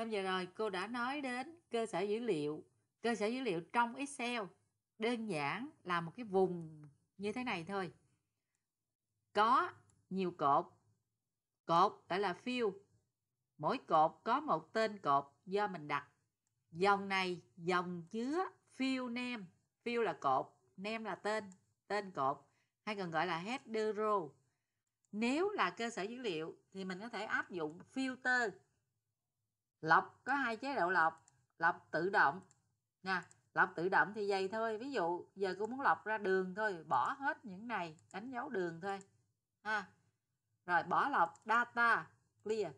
Hôm vừa rồi cô đã nói đến cơ sở dữ liệu. Cơ sở dữ liệu trong Excel đơn giản là một cái vùng như thế này thôi. Có nhiều cột. Cột gọi là field. Mỗi cột có một tên cột do mình đặt. Dòng này dòng chứa field name. Field là cột, name là tên, tên cột hay còn gọi là header row. Nếu là cơ sở dữ liệu thì mình có thể áp dụng filter lọc có hai chế độ lọc lọc tự động nha lọc tự động thì vậy thôi ví dụ giờ cô muốn lọc ra đường thôi bỏ hết những này đánh dấu đường thôi ha rồi bỏ lọc data clear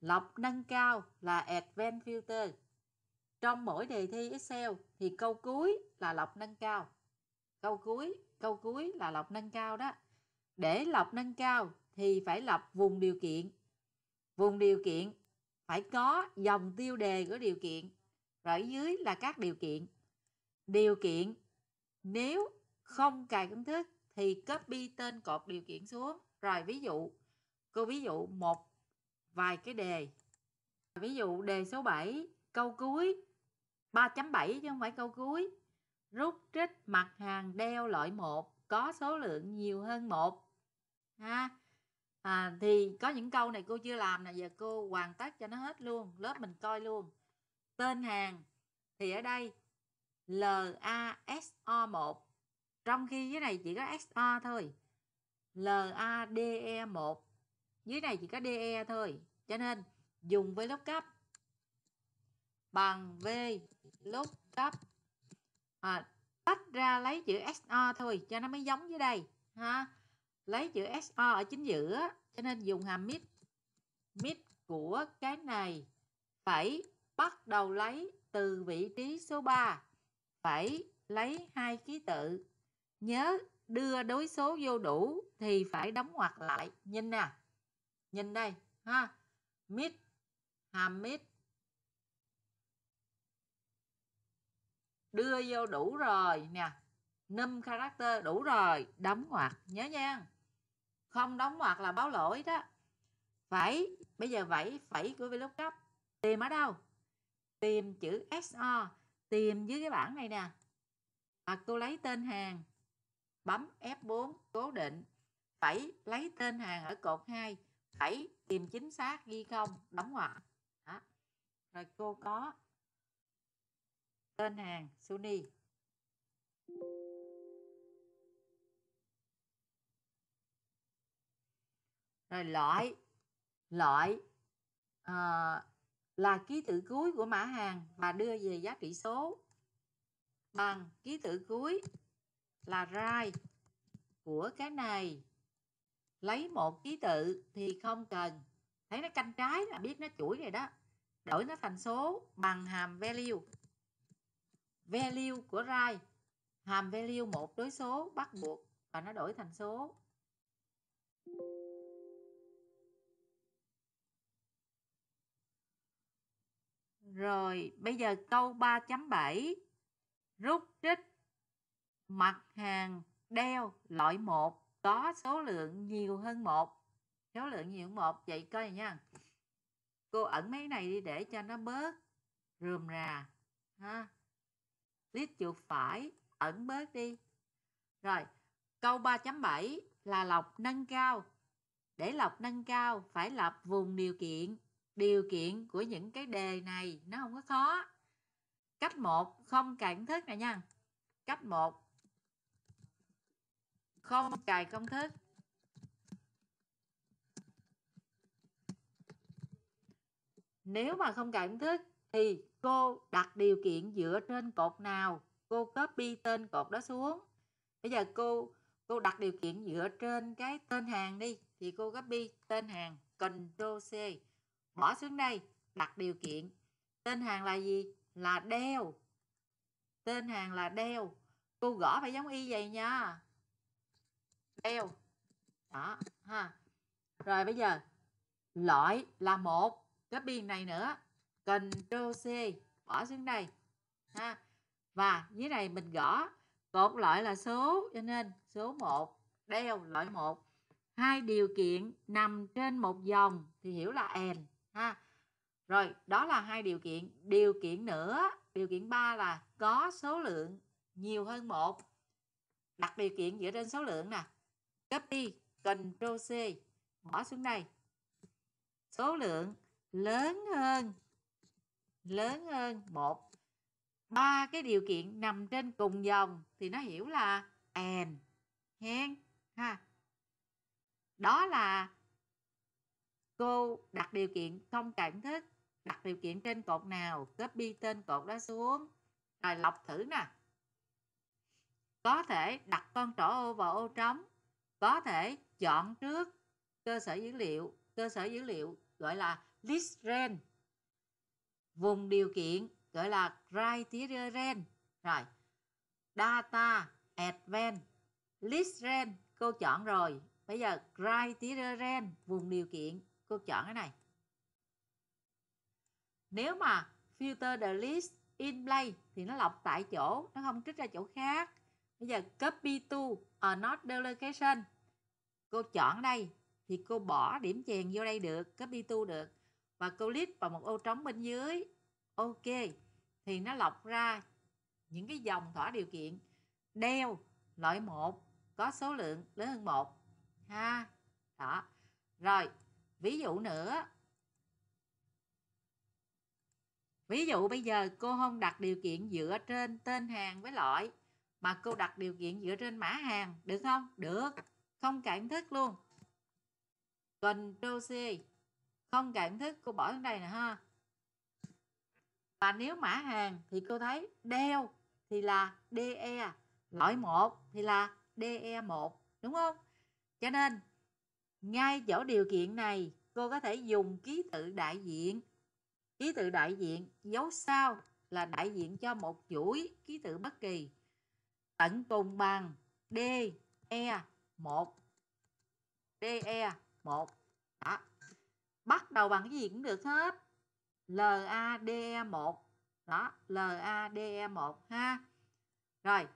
lọc nâng cao là advanced filter trong mỗi đề thi excel thì câu cuối là lọc nâng cao câu cuối câu cuối là lọc nâng cao đó để lọc nâng cao thì phải lọc vùng điều kiện vùng điều kiện phải có dòng tiêu đề của điều kiện rồi ở dưới là các điều kiện điều kiện nếu không cài công thức thì copy tên cột điều kiện xuống rồi ví dụ cô ví dụ một vài cái đề ví dụ đề số 7 câu cuối 3.7 chứ không phải câu cuối rút trích mặt hàng đeo loại 1 có số lượng nhiều hơn một ha à, thì có những câu này cô chưa làm nè giờ cô hoàn tất cho nó hết luôn lớp mình coi luôn tên hàng thì ở đây L A S O 1 trong khi dưới này chỉ có S O thôi L A D E 1 dưới này chỉ có D E thôi cho nên dùng với lớp cấp bằng V lúc cấp à, tách ra lấy chữ SO thôi cho nó mới giống dưới đây ha lấy chữ SO ở chính giữa cho nên dùng hàm mid mid của cái này phải bắt đầu lấy từ vị trí số 3 phải lấy hai ký tự nhớ đưa đối số vô đủ thì phải đóng ngoặc lại nhìn nè nhìn đây ha mid hàm mid đưa vô đủ rồi nè num character đủ rồi đóng ngoặc nhớ nha không đóng hoặc là báo lỗi đó phải bây giờ vậy phẩy của VLOOKUP cấp tìm ở đâu tìm chữ so tìm dưới cái bảng này nè hoặc cô lấy tên hàng bấm F4 cố định phẩy lấy tên hàng ở cột 2 phẩy tìm chính xác ghi không đóng ngoặc rồi cô có tên hàng Sony rồi loại loại uh, ờ, là ký tự cuối của mã hàng và đưa về giá trị số bằng ký tự cuối là rai của cái này lấy một ký tự thì không cần thấy nó canh trái là biết nó chuỗi rồi đó đổi nó thành số bằng hàm value value của rai hàm value một đối số bắt buộc và nó đổi thành số Rồi, bây giờ câu 3.7 Rút trích Mặt hàng đeo loại 1 có số lượng nhiều hơn 1 Số lượng nhiều hơn 1 Vậy coi nha Cô ẩn mấy này đi để cho nó bớt rườm rà ha Lít chuột phải ẩn bớt đi Rồi, câu 3.7 là lọc nâng cao Để lọc nâng cao phải lập vùng điều kiện điều kiện của những cái đề này nó không có khó cách một không cài công thức này nha cách một không cài công thức nếu mà không cài công thức thì cô đặt điều kiện dựa trên cột nào cô copy tên cột đó xuống bây giờ cô cô đặt điều kiện dựa trên cái tên hàng đi thì cô copy tên hàng Ctrl C bỏ xuống đây đặt điều kiện tên hàng là gì là đeo tên hàng là đeo cô gõ phải giống y vậy nha đeo đó ha rồi bây giờ loại là một cái biên này nữa Ctrl C bỏ xuống đây ha và dưới này mình gõ cột loại là số cho nên số 1 đeo loại 1 hai điều kiện nằm trên một dòng thì hiểu là and ha rồi đó là hai điều kiện điều kiện nữa điều kiện ba là có số lượng nhiều hơn một đặt điều kiện dựa trên số lượng nè copy Ctrl C bỏ xuống đây số lượng lớn hơn lớn hơn một ba cái điều kiện nằm trên cùng dòng thì nó hiểu là and hen ha đó là Cô đặt điều kiện thông cảm thức đặt điều kiện trên cột nào, copy tên cột đó xuống, rồi lọc thử nè. Có thể đặt con trỏ ô vào ô trống, có thể chọn trước cơ sở dữ liệu, cơ sở dữ liệu gọi là list range, vùng điều kiện gọi là criteria range, rồi data advanced list range cô chọn rồi bây giờ criteria range vùng điều kiện cô chọn cái này nếu mà filter delete in play thì nó lọc tại chỗ nó không trích ra chỗ khác bây giờ copy to another location cô chọn đây thì cô bỏ điểm chèn vô đây được copy to được và cô list vào một ô trống bên dưới ok thì nó lọc ra những cái dòng thỏa điều kiện đeo loại 1 có số lượng lớn hơn một ha đó rồi ví dụ nữa ví dụ bây giờ cô không đặt điều kiện dựa trên tên hàng với loại mà cô đặt điều kiện dựa trên mã hàng được không được không cảm thức luôn Ctrl C không cảm thức cô bỏ xuống đây nè ha và nếu mã hàng thì cô thấy đeo thì là DE loại 1 thì là DE1 đúng không cho nên ngay chỗ điều kiện này cô có thể dùng ký tự đại diện ký tự đại diện dấu sao là đại diện cho một chuỗi ký tự bất kỳ tận cùng bằng D E 1 D E 1 đó bắt đầu bằng cái gì cũng được hết L A D E 1 đó L A D E 1 ha rồi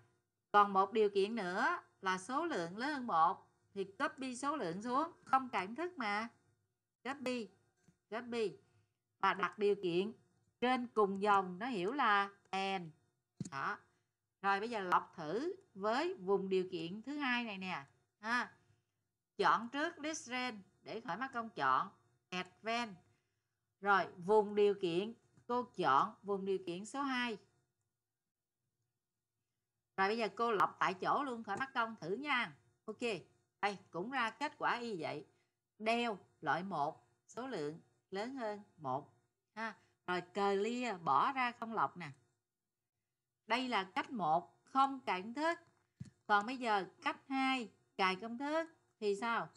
còn một điều kiện nữa là số lượng lớn hơn một thì copy số lượng xuống không cảm thức mà copy copy và đặt điều kiện trên cùng dòng nó hiểu là and đó rồi bây giờ lọc thử với vùng điều kiện thứ hai này nè ha chọn trước list range để khỏi mái công chọn advent rồi vùng điều kiện cô chọn vùng điều kiện số 2 rồi bây giờ cô lọc tại chỗ luôn khỏi mắt công thử nha ok hay cũng ra kết quả y vậy đeo loại 1 số lượng lớn hơn 1 ha rồi cờ lia bỏ ra không lọc nè đây là cách 1 không cài công thức còn bây giờ cách 2 cài công thức thì sao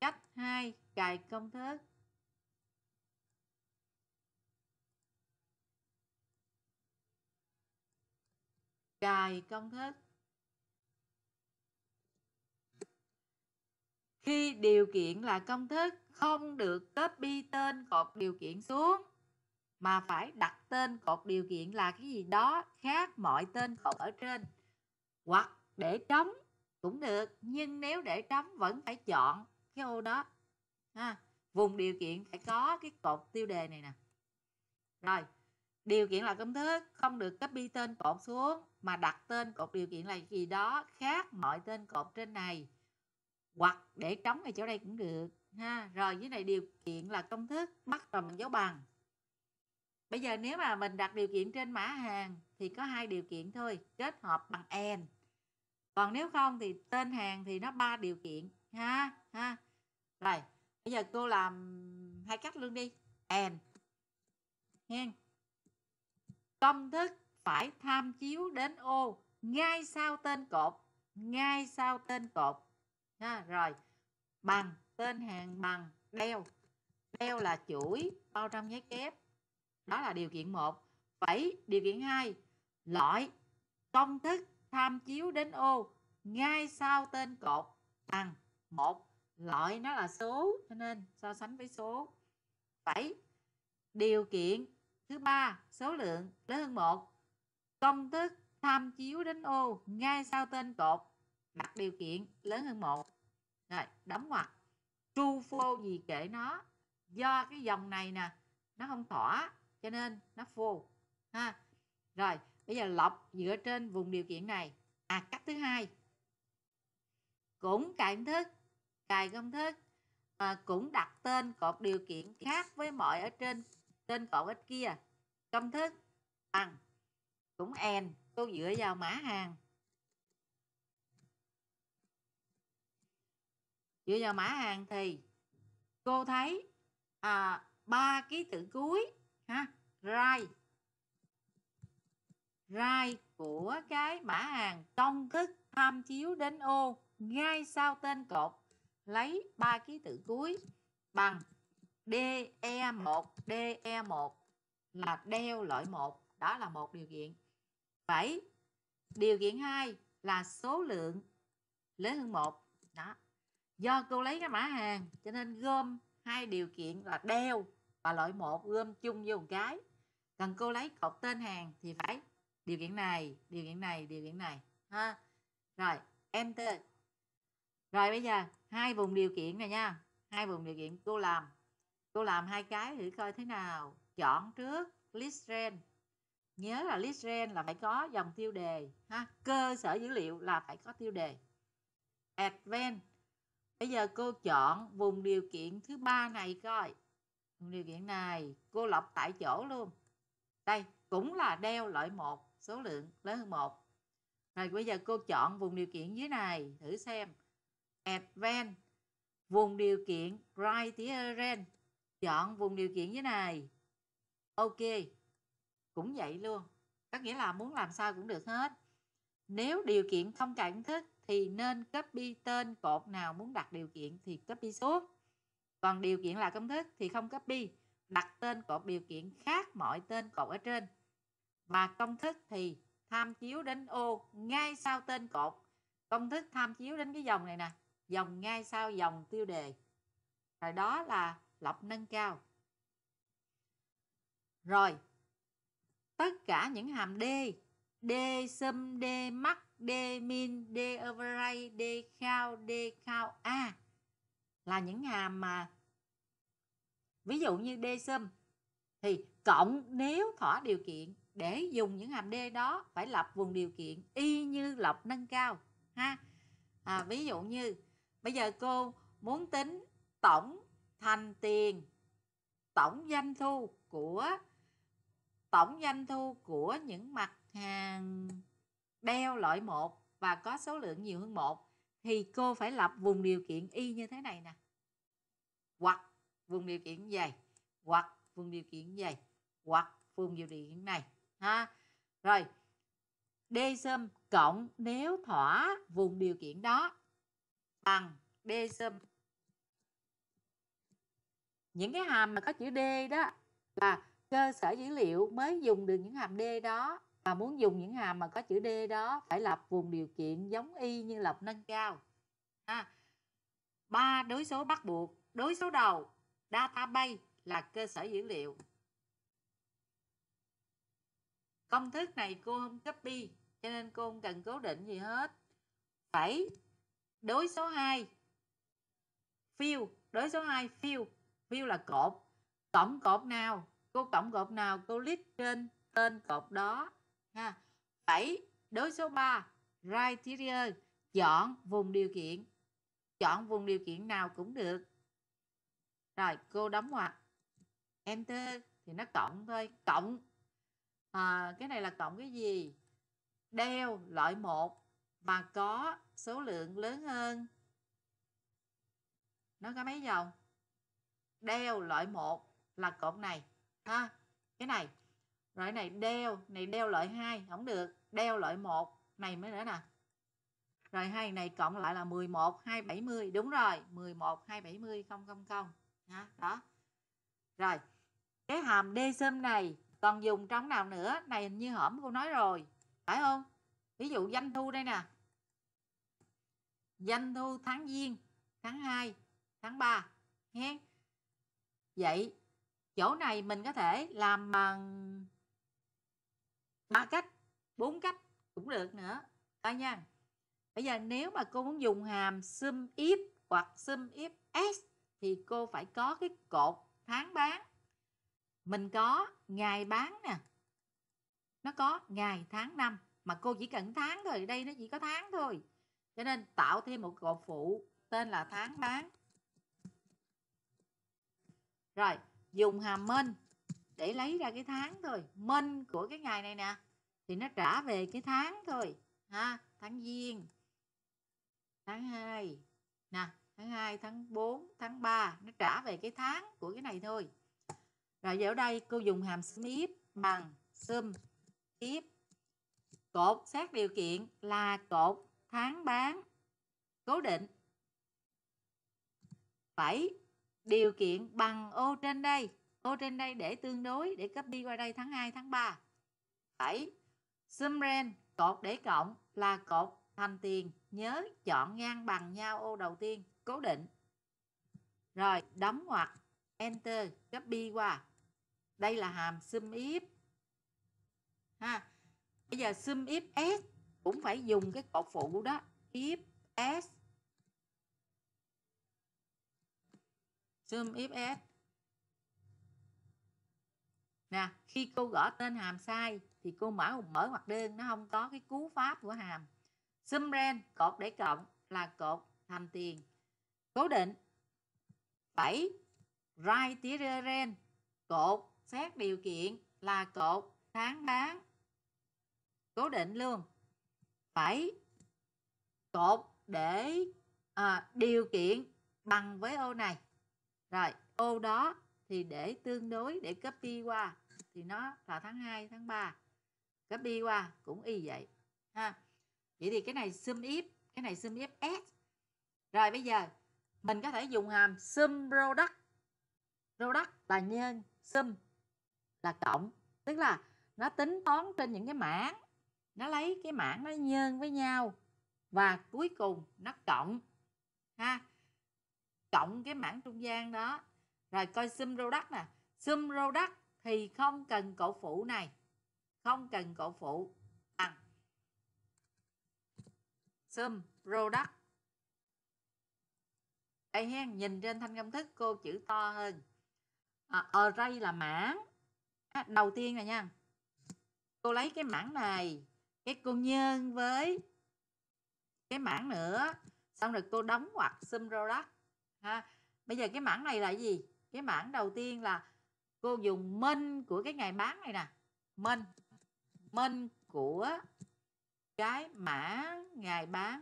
cách 2 cài công thức cài công thức khi điều kiện là công thức không được copy tên cột điều kiện xuống mà phải đặt tên cột điều kiện là cái gì đó khác mọi tên cột ở trên hoặc để trống cũng được nhưng nếu để trống vẫn phải chọn cái ô đó ha vùng điều kiện phải có cái cột tiêu đề này nè rồi điều kiện là công thức không được copy tên cột xuống mà đặt tên cột điều kiện là gì đó khác mọi tên cột trên này hoặc để trống ở chỗ đây cũng được ha rồi dưới này điều kiện là công thức bắt đầu bằng dấu bằng bây giờ nếu mà mình đặt điều kiện trên mã hàng thì có hai điều kiện thôi kết hợp bằng and còn nếu không thì tên hàng thì nó ba điều kiện ha ha rồi bây giờ cô làm hai cách luôn đi and hen công thức phải tham chiếu đến ô ngay sau tên cột ngay sau tên cột ha, rồi bằng tên hàng bằng đeo đeo là chuỗi bao trong giấy kép đó là điều kiện một vậy điều kiện hai loại công thức tham chiếu đến ô ngay sau tên cột bằng một loại nó là số cho nên so sánh với số vậy điều kiện thứ ba số lượng lớn hơn một công thức tham chiếu đến ô ngay sau tên cột mặt điều kiện lớn hơn một rồi đóng ngoặc tru phô gì kệ nó do cái dòng này nè nó không tỏa cho nên nó phô ha rồi bây giờ lọc dựa trên vùng điều kiện này à cách thứ hai cũng cài công thức cài công thức à, cũng đặt tên cột điều kiện khác với mọi ở trên tên cột ở kia công thức bằng cũng and tôi dựa vào mã hàng dựa vào mã hàng thì cô thấy à, ba ký tự cuối ha right right của cái mã hàng công thức tham chiếu đến ô ngay sau tên cột lấy ba ký tự cuối bằng DE1 DE1 là đeo loại 1 đó là một điều kiện vậy điều kiện 2 là số lượng lớn hơn một đó do cô lấy cái mã hàng cho nên gom hai điều kiện là đeo và loại một gom chung với một cái cần cô lấy cột tên hàng thì phải điều kiện này điều kiện này điều kiện này ha rồi enter rồi bây giờ hai vùng điều kiện này nha hai vùng điều kiện cô làm cô làm hai cái thử coi thế nào chọn trước list range nhớ là list range là phải có dòng tiêu đề ha cơ sở dữ liệu là phải có tiêu đề advanced bây giờ cô chọn vùng điều kiện thứ ba này coi vùng điều kiện này cô lọc tại chỗ luôn đây cũng là đeo loại một số lượng lớn hơn một rồi bây giờ cô chọn vùng điều kiện dưới này thử xem advent vùng điều kiện criterion chọn vùng điều kiện dưới này ok cũng vậy luôn có nghĩa là muốn làm sao cũng được hết nếu điều kiện không cạn thức thì nên copy tên cột nào muốn đặt điều kiện thì copy số còn điều kiện là công thức thì không copy đặt tên cột điều kiện khác mọi tên cột ở trên và công thức thì tham chiếu đến ô ngay sau tên cột công thức tham chiếu đến cái dòng này nè dòng ngay sau dòng tiêu đề rồi đó là lọc nâng cao rồi tất cả những hàm d d sum d mắc D min, D override, D cao, D cao A là những hàm mà ví dụ như D sum thì cộng nếu thỏa điều kiện để dùng những hàm D đó phải lập vùng điều kiện y như lọc nâng cao ha à, ví dụ như bây giờ cô muốn tính tổng thành tiền tổng doanh thu của tổng doanh thu của những mặt hàng đeo loại một và có số lượng nhiều hơn một thì cô phải lập vùng điều kiện y như thế này nè hoặc vùng điều kiện dày hoặc vùng điều kiện dày hoặc vùng điều kiện này ha rồi d sum cộng nếu thỏa vùng điều kiện đó bằng d sum những cái hàm mà có chữ d đó là cơ sở dữ liệu mới dùng được những hàm d đó mà muốn dùng những hàm mà có chữ D đó phải lập vùng điều kiện giống y như lập nâng cao ha ba đối số bắt buộc đối số đầu database là cơ sở dữ liệu công thức này cô không copy cho nên cô không cần cố định gì hết phẩy đối số 2 fill đối số 2 fill fill là cột tổng cột nào cô tổng cột nào cô list trên tên cột đó ha bảy đối số 3 criteria chọn vùng điều kiện chọn vùng điều kiện nào cũng được rồi cô đóng ngoặc enter thì nó cộng thôi cộng à, cái này là cộng cái gì đeo loại 1 mà có số lượng lớn hơn nó có mấy dòng đeo loại 1 là cộng này ha cái này rồi này đeo này đeo loại 2 không được đeo loại 1 này mới nữa nè rồi hai này cộng lại là 11 270 đúng rồi 11 270 không không không đó rồi cái hàm d sum này còn dùng trong nào nữa này hình như hổm cô nói rồi phải không ví dụ doanh thu đây nè doanh thu tháng giêng tháng 2 tháng 3 nghe vậy chỗ này mình có thể làm bằng ba cách bốn cách cũng được nữa coi nha bây giờ nếu mà cô muốn dùng hàm sum if hoặc sum if s thì cô phải có cái cột tháng bán mình có ngày bán nè nó có ngày tháng năm mà cô chỉ cần tháng thôi đây nó chỉ có tháng thôi cho nên tạo thêm một cột phụ tên là tháng bán rồi dùng hàm minh để lấy ra cái tháng thôi minh của cái ngày này nè thì nó trả về cái tháng thôi ha tháng giêng tháng 2 nè tháng 2 tháng 4 tháng 3 nó trả về cái tháng của cái này thôi rồi giờ ở đây cô dùng hàm sum bằng sum if cột xét điều kiện là cột tháng bán cố định phải điều kiện bằng ô trên đây ô trên đây để tương đối để copy qua đây tháng 2 tháng 3 7 sum ren cột để cộng là cột thành tiền nhớ chọn ngang bằng nhau ô đầu tiên cố định rồi đóng hoặc enter copy qua đây là hàm sum if ha bây giờ sum if s cũng phải dùng cái cột phụ đó if s sum if s nè khi cô gõ tên hàm sai thì cô mở mở hoặc đơn nó không có cái cú pháp của hàm sum ren cột để cộng là cột thành tiền cố định phẩy rai tira ren cột xét điều kiện là cột tháng bán cố định luôn phẩy cột để à, điều kiện bằng với ô này rồi ô đó thì để tương đối để copy qua thì nó là tháng 2 tháng 3 gấp đi qua cũng y vậy ha vậy thì cái này sum if cái này sum if s rồi bây giờ mình có thể dùng hàm sum product product là nhân sum là cộng tức là nó tính toán trên những cái mảng nó lấy cái mảng nó nhân với nhau và cuối cùng nó cộng ha cộng cái mảng trung gian đó rồi coi sum product nè sum product thì không cần cổ phụ này không cần cổ phụ bằng sum product đây hen nhìn trên thanh công thức cô chữ to hơn à, array là mảng à, đầu tiên này nha cô lấy cái mảng này cái cô nhân với cái mảng nữa xong rồi cô đóng hoặc sum product ha bây giờ cái mảng này là gì cái mảng đầu tiên là cô dùng men của cái ngày bán này nè men men của cái mã ngày bán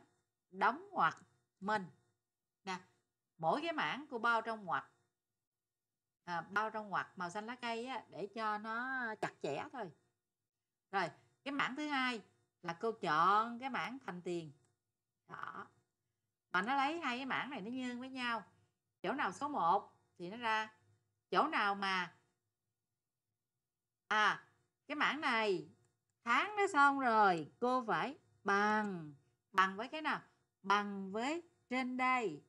đóng hoặc men nè mỗi cái mảng cô bao trong hoặc à, bao trong hoặc màu xanh lá cây á, để cho nó chặt chẽ thôi rồi cái mảng thứ hai là cô chọn cái mảng thành tiền đó mà nó lấy hai cái mảng này nó nhân với nhau chỗ nào số 1 thì nó ra chỗ nào mà à cái mảng này tháng nó xong rồi cô phải bằng bằng với cái nào bằng với trên đây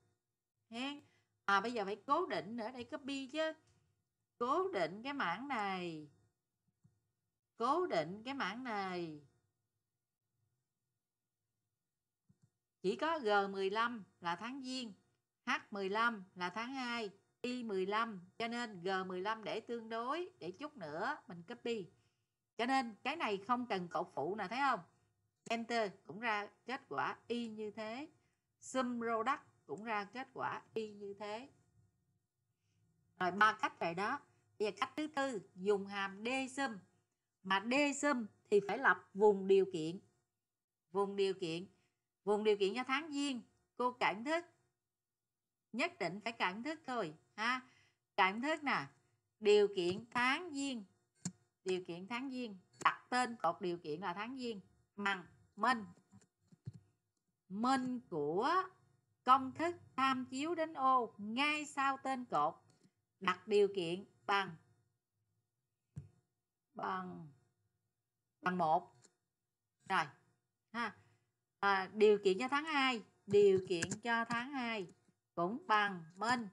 hen à bây giờ phải cố định nữa để copy chứ cố định cái mảng này cố định cái mảng này chỉ có G15 là tháng Giêng, H15 là tháng 2 Y15 cho nên G15 để tương đối để chút nữa mình copy cho nên cái này không cần cậu phụ nè thấy không Enter cũng ra kết quả Y như thế Sum product cũng ra kết quả Y như thế rồi ba cách rồi đó bây giờ cách thứ tư dùng hàm dsum mà dsum thì phải lập vùng điều kiện vùng điều kiện vùng điều kiện cho tháng giêng cô cảm thức nhất định phải cảm thức thôi ha cảm thức nè điều kiện tháng giêng điều kiện tháng giêng đặt tên cột điều kiện là tháng giêng bằng minh minh của công thức tham chiếu đến ô ngay sau tên cột đặt điều kiện bằng bằng bằng một rồi ha à, điều kiện cho tháng 2 điều kiện cho tháng 2 cũng bằng minh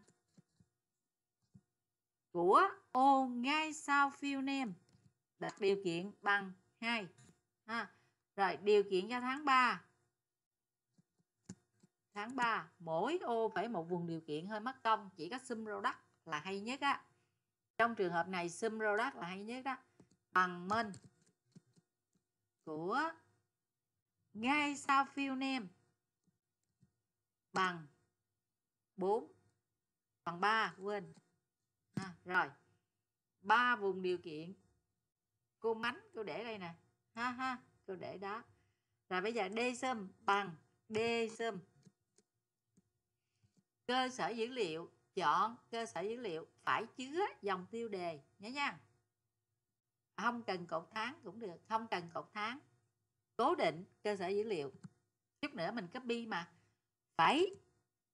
của ô ngay sau phiêu nem đặt điều kiện bằng 2 ha. rồi điều kiện cho tháng 3 tháng 3 mỗi ô phải một vùng điều kiện hơi mất công chỉ có sum đất là hay nhất á trong trường hợp này sum đất là hay nhất đó bằng min của ngay sau phiêu nem bằng 4 bằng 3 quên à, rồi ba vùng điều kiện cô mánh cô để đây nè ha ha cô để đó rồi bây giờ d sum bằng d sum cơ sở dữ liệu chọn cơ sở dữ liệu phải chứa dòng tiêu đề nhớ nha không cần cột tháng cũng được không cần cột tháng cố định cơ sở dữ liệu chút nữa mình copy mà phải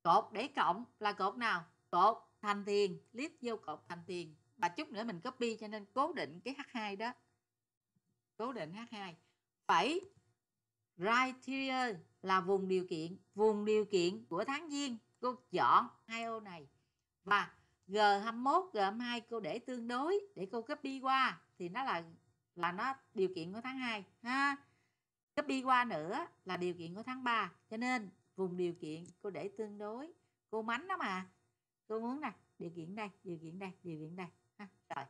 cột để cộng là cột nào cột thành tiền list vô cột thành tiền và chút nữa mình copy cho nên cố định cái h2 đó cố định h2 phải criteria là vùng điều kiện vùng điều kiện của tháng giêng cô chọn hai ô này và G21 G22 cô để tương đối để cô copy qua thì nó là là nó điều kiện của tháng 2 ha copy qua nữa là điều kiện của tháng 3 cho nên vùng điều kiện cô để tương đối cô mánh đó mà tôi muốn nè điều kiện đây điều kiện đây điều kiện đây ha rồi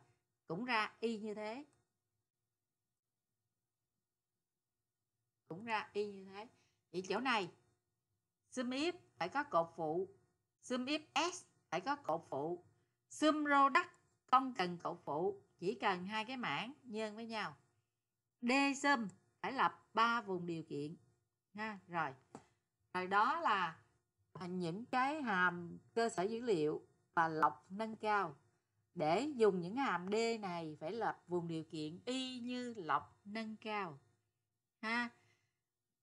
cũng ra y như thế cũng ra y như thế vậy chỗ này sum if phải có cột phụ sum if s phải có cột phụ sum product không cần cột phụ chỉ cần hai cái mảng nhân với nhau d sum phải lập ba vùng điều kiện ha rồi rồi đó là những cái hàm cơ sở dữ liệu và lọc nâng cao để dùng những hàm D này phải lập vùng điều kiện y như lọc nâng cao ha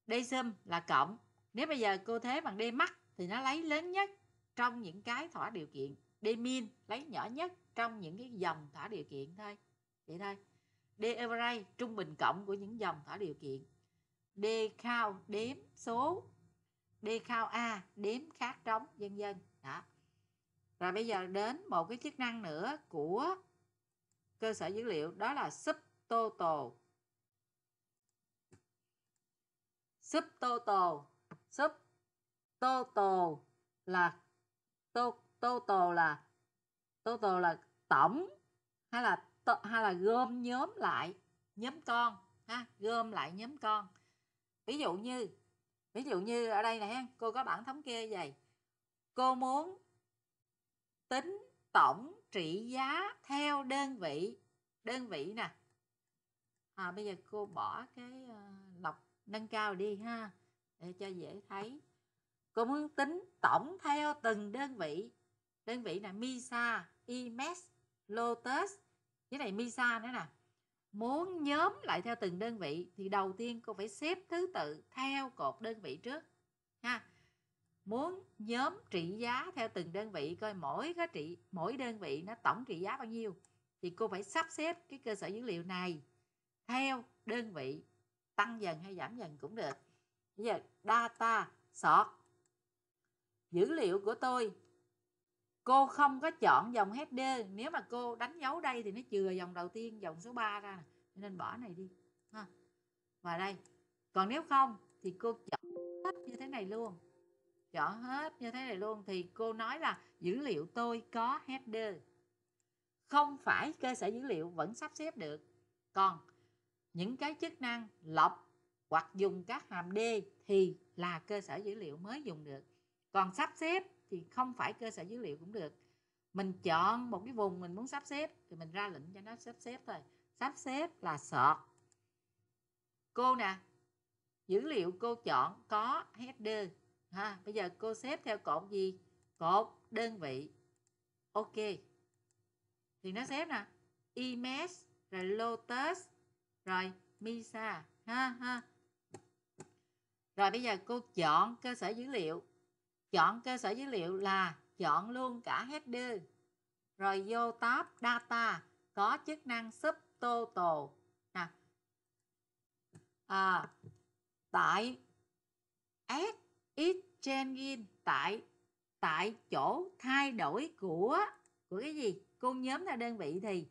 đây sum là cộng nếu bây giờ cô thế bằng D mắc thì nó lấy lớn nhất trong những cái thỏa điều kiện D min lấy nhỏ nhất trong những cái dòng thỏa điều kiện thôi vậy thôi D average trung bình cộng của những dòng thỏa điều kiện D count đếm số đi khao a điếm khát trống vân vân đó rồi bây giờ đến một cái chức năng nữa của cơ sở dữ liệu đó là subtotal subtotal subtotal là to, total là total là tổng hay là hay là gom nhóm lại nhóm con ha gom lại nhóm con ví dụ như ví dụ như ở đây này cô có bảng thống kê vậy cô muốn tính tổng trị giá theo đơn vị đơn vị nè à, bây giờ cô bỏ cái ờ, lọc nâng cao đi ha để cho dễ thấy cô muốn tính tổng theo từng đơn vị đơn vị là misa imes lotus cái này misa nữa nè Muốn nhóm lại theo từng đơn vị thì đầu tiên cô phải xếp thứ tự theo cột đơn vị trước. Ha. Muốn nhóm trị giá theo từng đơn vị coi mỗi cái trị mỗi đơn vị nó tổng trị giá bao nhiêu thì cô phải sắp xếp cái cơ sở dữ liệu này theo đơn vị tăng dần hay giảm dần cũng được. Bây giờ data sort dữ liệu của tôi cô không có chọn dòng HD nếu mà cô đánh dấu đây thì nó chừa dòng đầu tiên dòng số 3 ra nên bỏ này đi ha và đây còn nếu không thì cô chọn hết như thế này luôn chọn hết như thế này luôn thì cô nói là dữ liệu tôi có header không phải cơ sở dữ liệu vẫn sắp xếp được còn những cái chức năng lọc hoặc dùng các hàm D thì là cơ sở dữ liệu mới dùng được còn sắp xếp thì không phải cơ sở dữ liệu cũng được mình chọn một cái vùng mình muốn sắp xếp thì mình ra lệnh cho nó sắp xếp thôi sắp xếp là sort cô nè dữ liệu cô chọn có header ha bây giờ cô xếp theo cột gì cột đơn vị ok thì nó xếp nè image rồi lotus rồi misa ha ha rồi bây giờ cô chọn cơ sở dữ liệu Chọn cơ sở dữ liệu là chọn luôn cả header. Rồi vô tab data có chức năng subtotal. Nè. À, tại Ad Exchanging tại tại chỗ thay đổi của của cái gì? Cung nhóm là đơn vị thì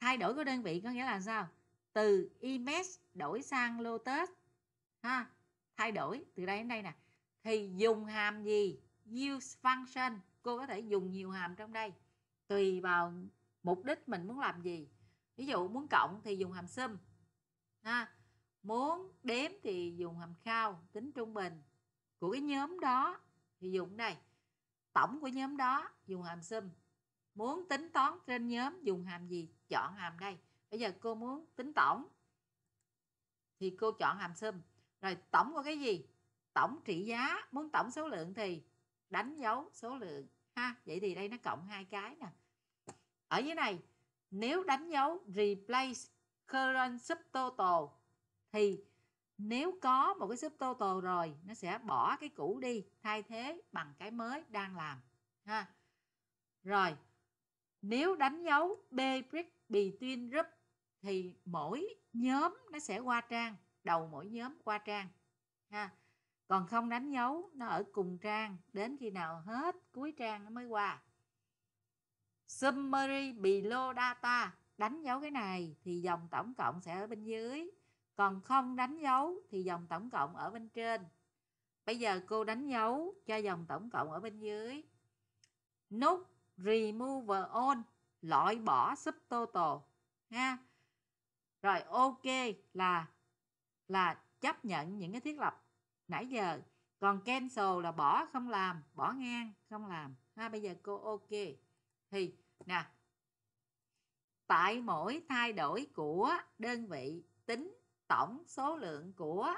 thay đổi của đơn vị có nghĩa là sao? Từ image đổi sang lotus ha, thay đổi từ đây đến đây nè thì dùng hàm gì use function cô có thể dùng nhiều hàm trong đây tùy vào mục đích mình muốn làm gì ví dụ muốn cộng thì dùng hàm sum ha muốn đếm thì dùng hàm khao tính trung bình của cái nhóm đó thì dùng đây tổng của nhóm đó dùng hàm sum muốn tính toán trên nhóm dùng hàm gì chọn hàm đây bây giờ cô muốn tính tổng thì cô chọn hàm sum rồi tổng của cái gì tổng trị giá muốn tổng số lượng thì đánh dấu số lượng ha vậy thì đây nó cộng hai cái nè ở dưới này nếu đánh dấu replace current subtotal thì nếu có một cái subtotal rồi nó sẽ bỏ cái cũ đi thay thế bằng cái mới đang làm ha rồi nếu đánh dấu b brick between group thì mỗi nhóm nó sẽ qua trang đầu mỗi nhóm qua trang ha còn không đánh dấu nó ở cùng trang đến khi nào hết cuối trang nó mới qua summary below data đánh dấu cái này thì dòng tổng cộng sẽ ở bên dưới còn không đánh dấu thì dòng tổng cộng ở bên trên bây giờ cô đánh dấu cho dòng tổng cộng ở bên dưới nút remove all loại bỏ subtotal ha rồi ok là là chấp nhận những cái thiết lập nãy giờ còn cancel là bỏ không làm bỏ ngang không làm ha bây giờ cô ok thì nè tại mỗi thay đổi của đơn vị tính tổng số lượng của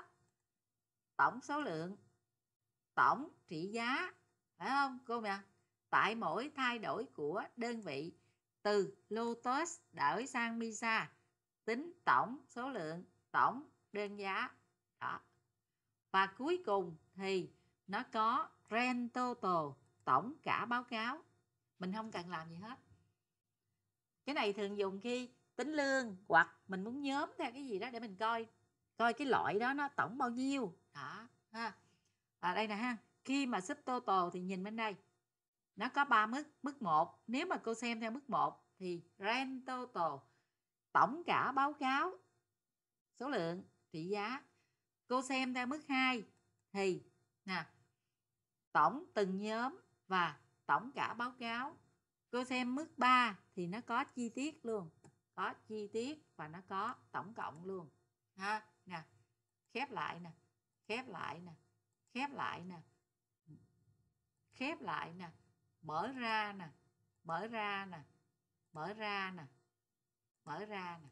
tổng số lượng tổng trị giá phải không cô nè tại mỗi thay đổi của đơn vị từ lotus đổi sang misa tính tổng số lượng tổng đơn giá đó và cuối cùng thì nó có grand total, tổng cả báo cáo. Mình không cần làm gì hết. Cái này thường dùng khi tính lương hoặc mình muốn nhóm theo cái gì đó để mình coi coi cái loại đó nó tổng bao nhiêu đó ha à, đây nè ha khi mà sub total thì nhìn bên đây nó có ba mức mức 1 nếu mà cô xem theo mức 1 thì grand total tổng cả báo cáo số lượng trị giá cô xem theo mức 2 thì nè tổng từng nhóm và tổng cả báo cáo cô xem mức 3 thì nó có chi tiết luôn có chi tiết và nó có tổng cộng luôn ha nè khép lại nè khép lại nè khép lại nè khép lại nè mở ra nè mở ra nè mở ra nè mở ra nè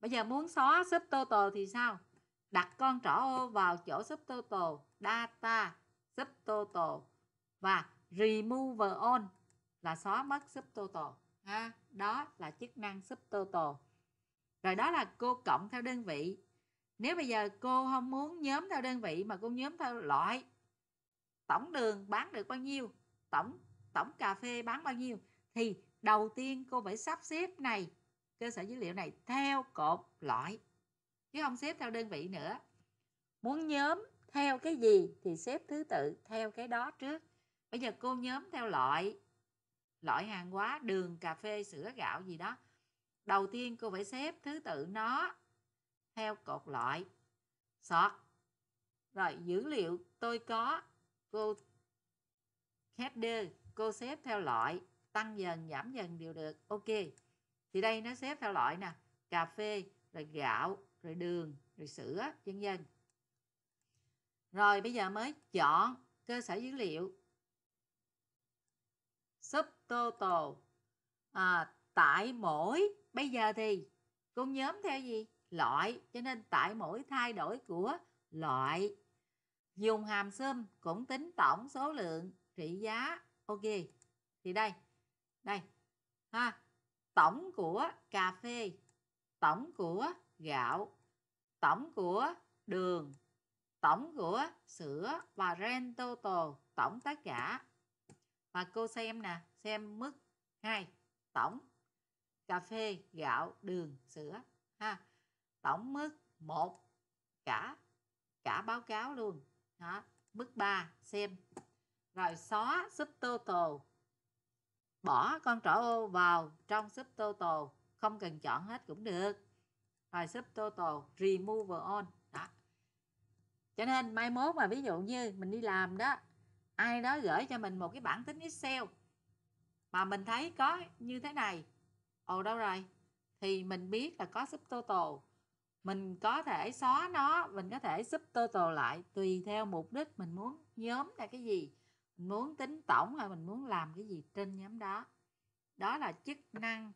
bây giờ muốn xóa sub total thì sao đặt con trỏ ô vào chỗ subtotal data subtotal và remove on là xóa mất subtotal ha đó là chức năng subtotal rồi đó là cô cộng theo đơn vị nếu bây giờ cô không muốn nhóm theo đơn vị mà cô nhóm theo loại tổng đường bán được bao nhiêu tổng tổng cà phê bán bao nhiêu thì đầu tiên cô phải sắp xếp này cơ sở dữ liệu này theo cột loại chứ không xếp theo đơn vị nữa muốn nhóm theo cái gì thì xếp thứ tự theo cái đó trước bây giờ cô nhóm theo loại loại hàng hóa đường cà phê sữa gạo gì đó đầu tiên cô phải xếp thứ tự nó theo cột loại sọt rồi dữ liệu tôi có cô header cô xếp theo loại tăng dần giảm dần đều được ok thì đây nó xếp theo loại nè cà phê rồi gạo rồi đường rồi sữa vân dân. rồi bây giờ mới chọn cơ sở dữ liệu subtotal à, tại mỗi bây giờ thì cũng nhóm theo gì loại cho nên tại mỗi thay đổi của loại dùng hàm sum cũng tính tổng số lượng trị giá ok thì đây đây ha tổng của cà phê tổng của gạo, tổng của đường, tổng của sữa và rent total, tổng tất cả. Và cô xem nè, xem mức 2, tổng cà phê, gạo, đường, sữa ha. Tổng mức 1 cả cả báo cáo luôn. Đó, mức 3 xem. Rồi xóa subtotal. Bỏ con trỏ ô vào trong subtotal, không cần chọn hết cũng được rồi subtotal remove on đó cho nên mai mốt mà ví dụ như mình đi làm đó ai đó gửi cho mình một cái bản tính excel mà mình thấy có như thế này ồ đâu rồi thì mình biết là có subtotal mình có thể xóa nó mình có thể subtotal lại tùy theo mục đích mình muốn nhóm là cái gì mình muốn tính tổng hay mình muốn làm cái gì trên nhóm đó đó là chức năng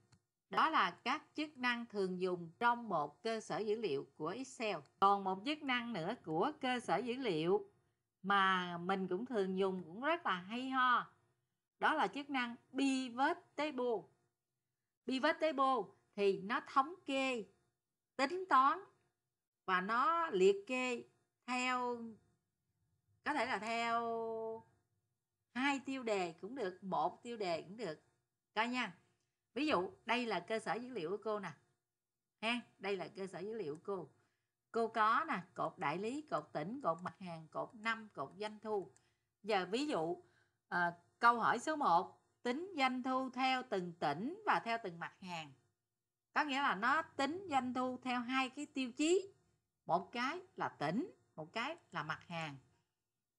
đó là các chức năng thường dùng trong một cơ sở dữ liệu của Excel. Còn một chức năng nữa của cơ sở dữ liệu mà mình cũng thường dùng cũng rất là hay ho. Đó là chức năng Pivot Table. Pivot Table thì nó thống kê, tính toán và nó liệt kê theo có thể là theo hai tiêu đề cũng được, một tiêu đề cũng được. Coi nha ví dụ đây là cơ sở dữ liệu của cô nè ha đây là cơ sở dữ liệu của cô cô có nè cột đại lý cột tỉnh cột mặt hàng cột năm cột doanh thu giờ ví dụ à, câu hỏi số 1 tính doanh thu theo từng tỉnh và theo từng mặt hàng có nghĩa là nó tính doanh thu theo hai cái tiêu chí một cái là tỉnh một cái là mặt hàng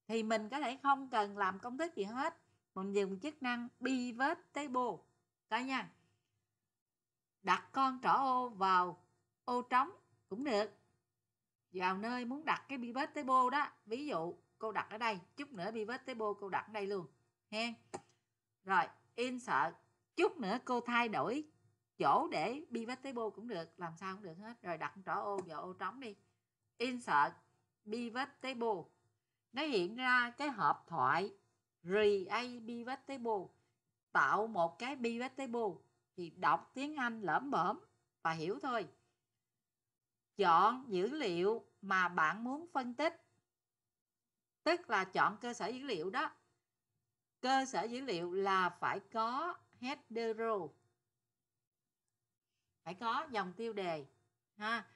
thì mình có thể không cần làm công thức gì hết mình dùng chức năng pivot table coi nha đặt con trỏ ô vào ô trống cũng được vào nơi muốn đặt cái pivot table đó ví dụ cô đặt ở đây chút nữa pivot table cô đặt ở đây luôn hen rồi insert chút nữa cô thay đổi chỗ để pivot table cũng được làm sao cũng được hết rồi đặt trỏ ô vào ô trống đi insert pivot table nó hiện ra cái hộp thoại re pivot table tạo một cái pivot table thì đọc tiếng Anh lởm bởm và hiểu thôi. Chọn dữ liệu mà bạn muốn phân tích. Tức là chọn cơ sở dữ liệu đó. Cơ sở dữ liệu là phải có header row. Phải có dòng tiêu đề. ha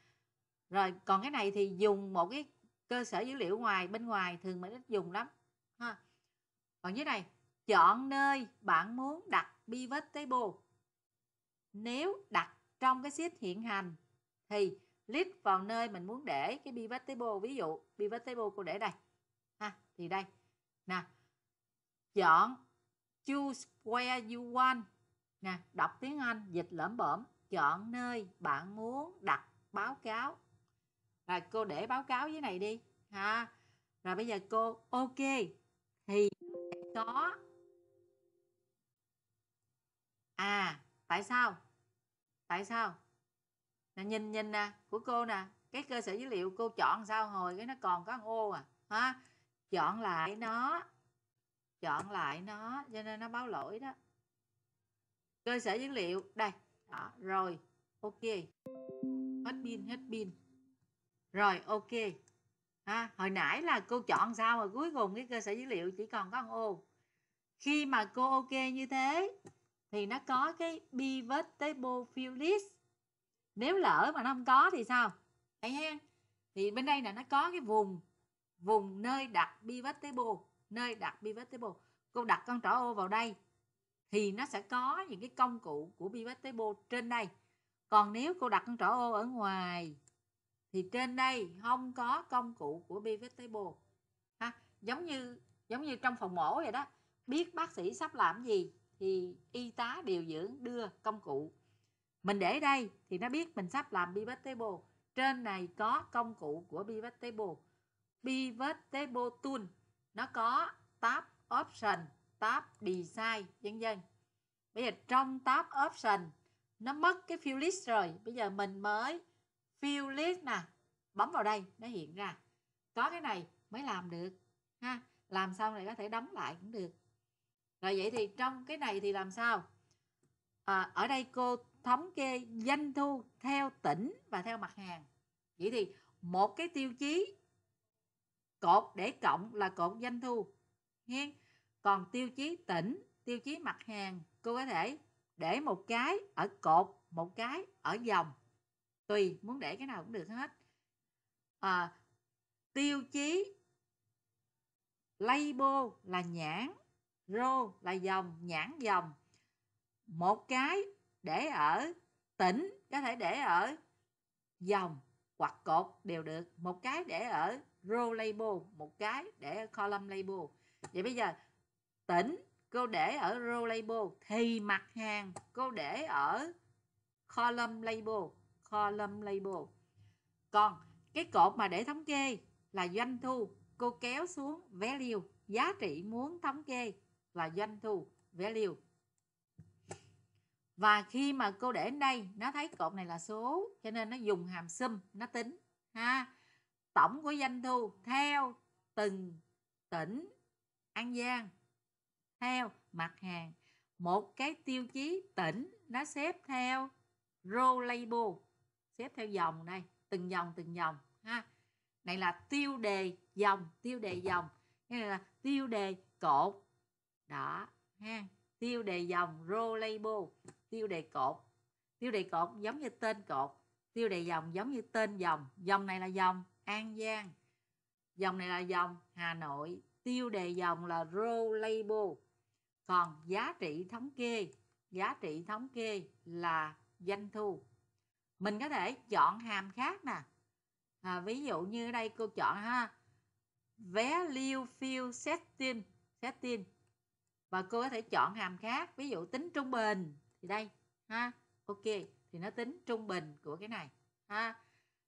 Rồi còn cái này thì dùng một cái cơ sở dữ liệu ngoài bên ngoài thường mình ít dùng lắm. ha Còn dưới này chọn nơi bạn muốn đặt pivot table nếu đặt trong cái sheet hiện hành thì click vào nơi mình muốn để cái pivot table ví dụ pivot table cô để đây ha thì đây nè chọn choose where you want nè đọc tiếng anh dịch lởm bẩm chọn nơi bạn muốn đặt báo cáo rồi cô để báo cáo dưới này đi ha rồi bây giờ cô ok thì có à tại sao tại sao nè, nhìn nhìn nè của cô nè cái cơ sở dữ liệu cô chọn sao hồi cái nó còn có ô à ha chọn lại nó chọn lại nó cho nên nó báo lỗi đó cơ sở dữ liệu đây đó, rồi ok hết pin hết pin rồi ok ha hồi nãy là cô chọn sao mà cuối cùng cái cơ sở dữ liệu chỉ còn có ô khi mà cô ok như thế thì nó có cái pivot table nếu lỡ mà nó không có thì sao thấy hen thì bên đây là nó có cái vùng vùng nơi đặt pivot nơi đặt pivot cô đặt con trỏ ô vào đây thì nó sẽ có những cái công cụ của pivot trên đây còn nếu cô đặt con trỏ ô ở ngoài thì trên đây không có công cụ của pivot ha giống như giống như trong phòng mổ vậy đó biết bác sĩ sắp làm gì thì y tá điều dưỡng đưa công cụ mình để đây thì nó biết mình sắp làm pivot table trên này có công cụ của pivot table pivot table tool nó có tab option tab design vân vân bây giờ trong tab option nó mất cái fill list rồi bây giờ mình mới fill list nè bấm vào đây nó hiện ra có cái này mới làm được ha làm xong rồi có thể đóng lại cũng được rồi vậy thì trong cái này thì làm sao à, ở đây cô thống kê doanh thu theo tỉnh và theo mặt hàng vậy thì một cái tiêu chí cột để cộng là cột doanh thu nghe còn tiêu chí tỉnh tiêu chí mặt hàng cô có thể để một cái ở cột một cái ở dòng tùy muốn để cái nào cũng được hết à, tiêu chí label là nhãn rô là dòng nhãn dòng một cái để ở tỉnh có thể để ở dòng hoặc cột đều được một cái để ở row label một cái để ở column label vậy bây giờ tỉnh cô để ở row label thì mặt hàng cô để ở column label column label còn cái cột mà để thống kê là doanh thu cô kéo xuống value giá trị muốn thống kê và doanh thu value và khi mà cô để đến đây nó thấy cột này là số cho nên nó dùng hàm sum nó tính ha tổng của doanh thu theo từng tỉnh An Giang theo mặt hàng một cái tiêu chí tỉnh nó xếp theo row label xếp theo dòng đây từng dòng từng dòng ha này là tiêu đề dòng tiêu đề dòng cái này là tiêu đề cột đó ha tiêu đề dòng row label tiêu đề cột tiêu đề cột giống như tên cột tiêu đề dòng giống như tên dòng dòng này là dòng an giang dòng này là dòng hà nội tiêu đề dòng là row label còn giá trị thống kê giá trị thống kê là doanh thu mình có thể chọn hàm khác nè à, ví dụ như đây cô chọn ha vé lưu phiêu setting setting và cô có thể chọn hàm khác ví dụ tính trung bình thì đây ha ok thì nó tính trung bình của cái này ha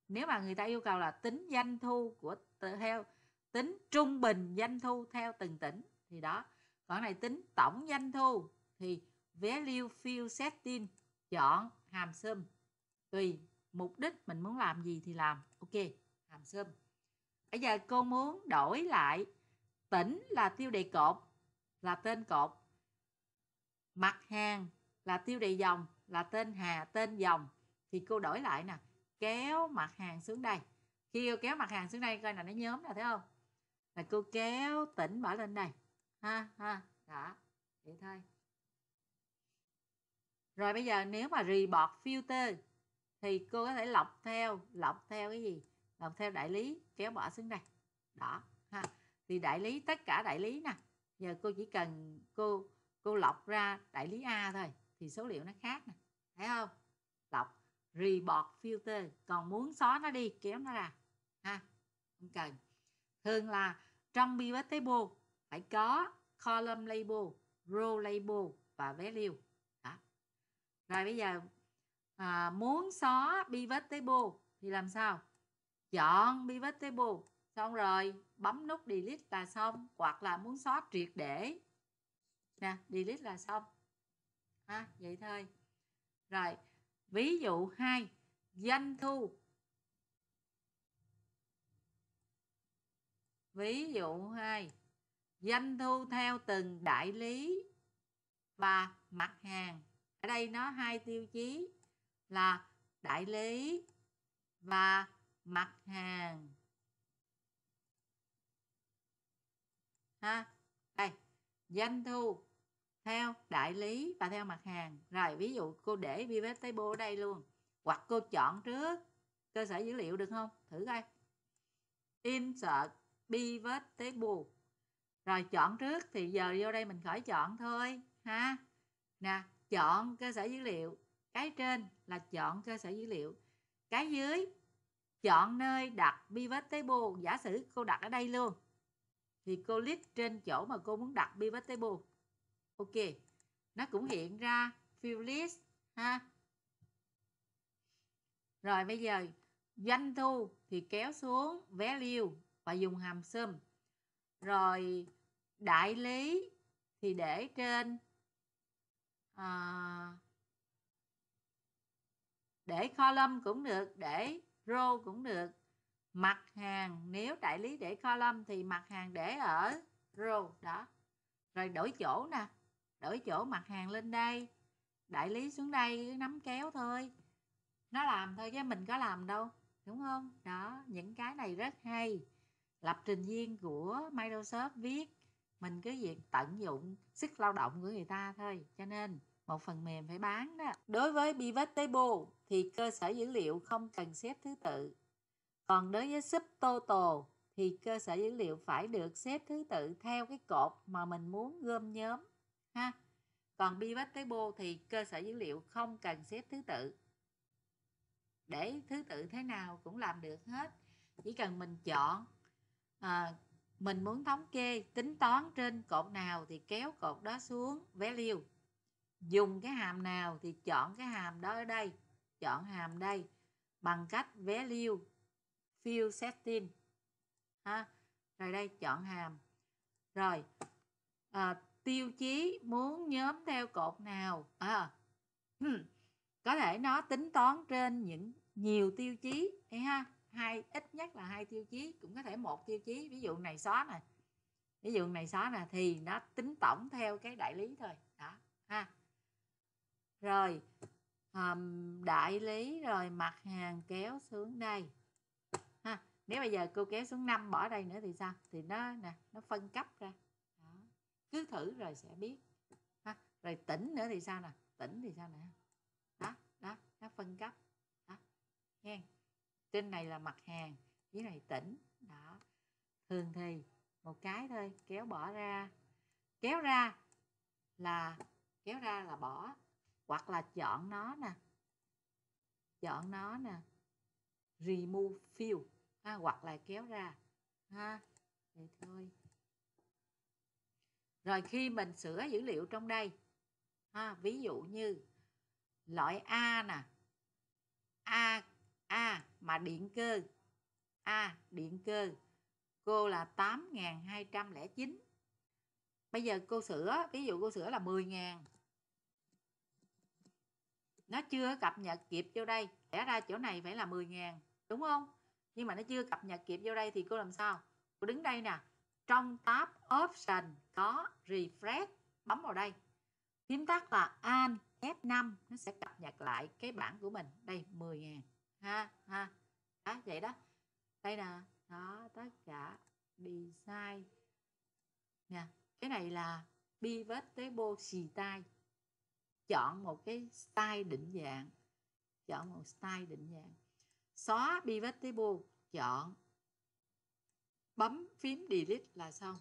nếu mà người ta yêu cầu là tính doanh thu của theo tính trung bình doanh thu theo từng tỉnh thì đó còn này tính tổng doanh thu thì value field setting chọn hàm sum tùy mục đích mình muốn làm gì thì làm ok hàm sum bây giờ cô muốn đổi lại tỉnh là tiêu đề cột là tên cột mặt hàng là tiêu đề dòng là tên hà tên dòng thì cô đổi lại nè kéo mặt hàng xuống đây khi cô kéo mặt hàng xuống đây coi là nó nhóm là thấy không là cô kéo tỉnh bỏ lên đây ha ha đó vậy thôi rồi bây giờ nếu mà report filter thì cô có thể lọc theo lọc theo cái gì lọc theo đại lý kéo bỏ xuống đây đó ha thì đại lý tất cả đại lý nè giờ cô chỉ cần cô cô lọc ra đại lý A thôi thì số liệu nó khác nè thấy không lọc report filter còn muốn xóa nó đi kéo nó ra ha không cần thường là trong pivot table phải có column label row label và value đó rồi bây giờ à, muốn xóa pivot table thì làm sao chọn pivot table xong rồi bấm nút delete là xong hoặc là muốn xóa triệt để nè delete là xong ha à, vậy thôi rồi ví dụ 2 doanh thu ví dụ 2 doanh thu theo từng đại lý và mặt hàng ở đây nó hai tiêu chí là đại lý và mặt hàng ha đây doanh thu theo đại lý và theo mặt hàng rồi ví dụ cô để pivot table ở đây luôn hoặc cô chọn trước cơ sở dữ liệu được không thử coi insert pivot table rồi chọn trước thì giờ vô đây mình khỏi chọn thôi ha nè chọn cơ sở dữ liệu cái trên là chọn cơ sở dữ liệu cái dưới chọn nơi đặt pivot table giả sử cô đặt ở đây luôn thì cô click trên chỗ mà cô muốn đặt pivot table ok nó cũng hiện ra fill list ha rồi bây giờ doanh thu thì kéo xuống value và dùng hàm sum rồi đại lý thì để trên à, để column cũng được để row cũng được mặt hàng nếu đại lý để column thì mặt hàng để ở row đó rồi đổi chỗ nè đổi chỗ mặt hàng lên đây đại lý xuống đây nắm kéo thôi nó làm thôi chứ mình có làm đâu đúng không đó những cái này rất hay lập trình viên của Microsoft viết mình cứ việc tận dụng sức lao động của người ta thôi cho nên một phần mềm phải bán đó đối với pivot table thì cơ sở dữ liệu không cần xếp thứ tự còn đối với subtotal thì cơ sở dữ liệu phải được xếp thứ tự theo cái cột mà mình muốn gom nhóm. ha Còn pivot table thì cơ sở dữ liệu không cần xếp thứ tự. Để thứ tự thế nào cũng làm được hết. Chỉ cần mình chọn à, mình muốn thống kê tính toán trên cột nào thì kéo cột đó xuống value dùng cái hàm nào thì chọn cái hàm đó ở đây chọn hàm đây bằng cách value fill setting ha rồi đây chọn hàm rồi à, tiêu chí muốn nhóm theo cột nào à, hmm. có thể nó tính toán trên những nhiều tiêu chí hay ha hai ít nhất là hai tiêu chí cũng có thể một tiêu chí ví dụ này xóa nè ví dụ này xóa nè thì nó tính tổng theo cái đại lý thôi đó ha rồi um, đại lý rồi mặt hàng kéo xuống đây nếu bây giờ cô kéo xuống 5 bỏ đây nữa thì sao thì nó nè nó phân cấp ra đó. cứ thử rồi sẽ biết ha. rồi tỉnh nữa thì sao nè tỉnh thì sao nè đó đó nó phân cấp đó nghe trên này là mặt hàng dưới này tỉnh đó thường thì một cái thôi kéo bỏ ra kéo ra là kéo ra là bỏ hoặc là chọn nó nè chọn nó nè remove field ha, hoặc là kéo ra ha vậy thôi rồi khi mình sửa dữ liệu trong đây ha, ví dụ như loại A nè A A mà điện cơ A điện cơ cô là 8.209 bây giờ cô sửa ví dụ cô sửa là 10.000 nó chưa cập nhật kịp vô đây lẽ ra chỗ này phải là 10.000 đúng không nhưng mà nó chưa cập nhật kịp vô đây thì cô làm sao cô đứng đây nè trong tab option có refresh bấm vào đây phím tắt là an F5 nó sẽ cập nhật lại cái bảng của mình đây 10 ngàn ha ha đó, vậy đó đây nè đó tất cả design nè cái này là pivot table style chọn một cái style định dạng chọn một style định dạng xóa pivot table chọn bấm phím delete là xong